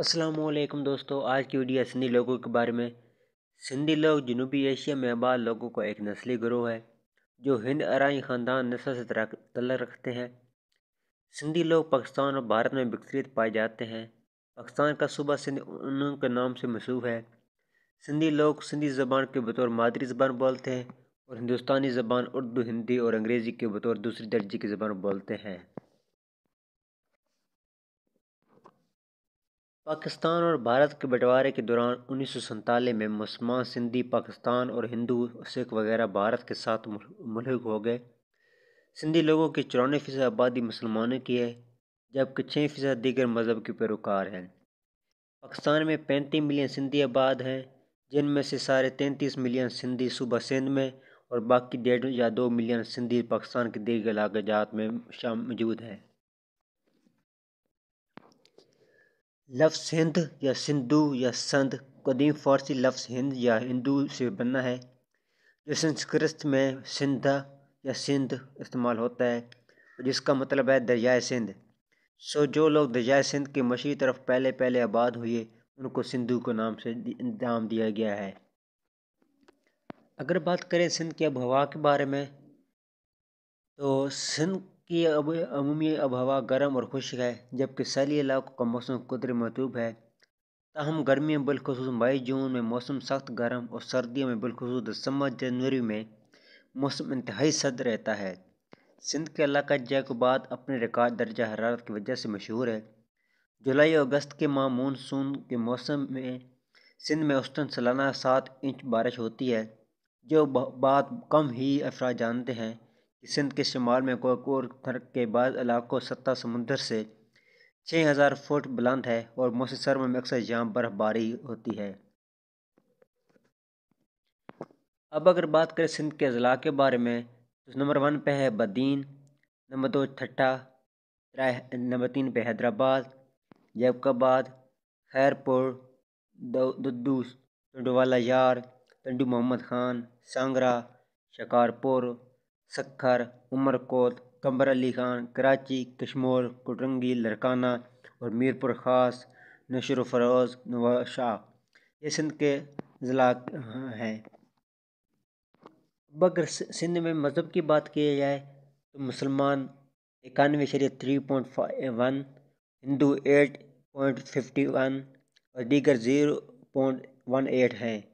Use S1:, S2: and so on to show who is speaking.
S1: असलम दोस्तों आज की वीडियो सिंधी लोगों के बारे में सिंधी लोग जनूबी एशिया में आबाद लोगों का एक नस्ली ग्रोह है जो हिंद आरई ख़ानदान नस्ल से तलक रखते हैं सिंधी लोग पाकिस्तान और भारत में विकसित पाए जाते हैं पाकिस्तान का सूबा सिंध उनके नाम से मशहूर है सिंधी लोग सिंधी ज़बान के बतौर मादरी ज़बान बोलते हैं और हिंदुस्तानी ज़बान उर्दू हिंदी और अंग्रेज़ी के बतौर दूसरी दर्जे की ज़बान बोलते हैं पाकिस्तान और भारत के बंटवारे के दौरान उन्नीस में मुसलमान सिंधी पाकिस्तान और हिंदू सिख वगैरह भारत के साथ मुलहक हो गए सिंधी लोगों की चौरानवे फ़ीसद आबादी मुसलमानों की है जबकि छः फ़ीसद दीगर मज़हब के पैरोकार हैं पाकिस्तान में पैंतीस मिलियन सिंधी आबाद हैं जिनमें से सारे तैंतीस मिलियन सिंधी सुबह सिंध में और बाकी डेढ़ या दो मिलियन सिंधी पाकिस्तान के दीगर जात में मौजूद हैं लफ्ज़ हिंद या सिंधु या संध कदीम फ़ारसी लफ्ज़ हिंद या हिंदू से बना है जो संस्कृत में सिंधा या सिंध इस्तेमाल होता है जिसका मतलब है दरियाए सिंध सो जो लोग दरियाए सिंध के मशी तरफ पहले पहले आबाद हुए उनको सिंधु को नाम से नाम दिया गया है अगर बात करें सिंध की अब हवा के बारे में तो सिंध कि अब अमूमी अब हवा गर्म और खुश्क है जबकि सैली इलाकों का मौसम कुदर मतूब है तहम में बिलखसूस मई जून में मौसम सख्त गर्म और सर्दियों में बिलखसूस दिसंबर जनवरी में मौसम इंतहाई सर्द रहता है सिंध के इलाका जैकबाद अपने रिकॉर्ड दर्जा हरारत की वजह से मशहूर है जुलाई और अगस्त के माह मानसून के मौसम में सिंध में औसतन सालाना सात इंच बारिश होती है जो बात कम ही अफरा जानते हैं सिंध के शुमाल में थर्क के बाद इलाकों सत्ता समुंदर से छः हज़ार फुट बुलंद है और मौसम सर्म में अक्सर यहाँ बर्फबारी होती है अब अगर बात करें सिंध के अजला के बारे में तो नंबर वन पे है बदीन नंबर दो ठट्ठा नंबर तीन पे हैदराबाद जैबकाबाद खैरपुर दुद्दू टंडूवाला यार टंडू मोहम्मद खान सांगरा शिकारपुर सखर उमरकोट कंबर अली खान कराची कश्मोर कुटरंगी लरकाना और मीरपुर ख़ास नशर फरोज़ नवाशाह ये सिंध के ज़िला हैं अब अगर सिंध में मज़हब की बात की जाए तो मुसलमान इक्यानवे शरीय थ्री पॉइंट वन हिंदू एट पॉइंट फिफ्टी वन और दीगर ज़ीरो पॉइंट वन एट हैं